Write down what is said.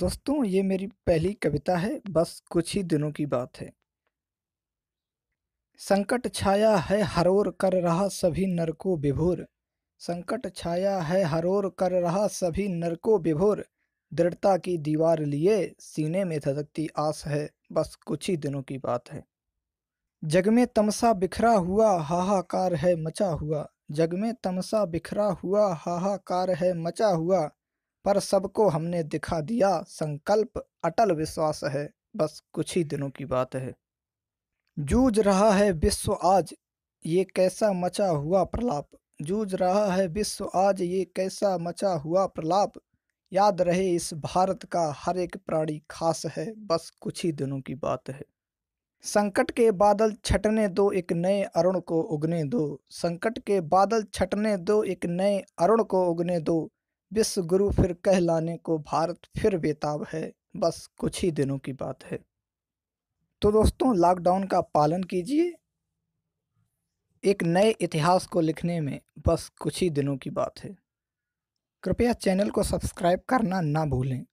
दोस्तों ये मेरी पहली कविता है बस कुछ ही दिनों की बात है संकट छाया है हरोर कर रहा सभी नरको विभोर संकट छाया है हरोर कर रहा सभी नरको विभोर दृढ़ता की दीवार लिए सीने में धधकती आस है बस कुछ ही दिनों की बात है जग में तमसा बिखरा हुआ हाहाकार है मचा हुआ जग में तमसा बिखरा हुआ हाहाकार है मचा हुआ पर सबको हमने दिखा दिया संकल्प अटल विश्वास है बस कुछ ही दिनों की बात है जूझ रहा है विश्व आज ये कैसा मचा हुआ प्रलाप जूझ रहा है विश्व आज ये कैसा मचा हुआ प्रलाप याद रहे इस भारत का हर एक प्राणी खास है बस कुछ ही दिनों की बात है संकट के बादल छटने दो एक नए अरुण को उगने दो संकट के बादल छटने दो एक नए अरुण को उगने दो विश्व गुरु फिर कहलाने को भारत फिर बेताब है बस कुछ ही दिनों की बात है तो दोस्तों लॉकडाउन का पालन कीजिए एक नए इतिहास को लिखने में बस कुछ ही दिनों की बात है कृपया चैनल को सब्सक्राइब करना ना भूलें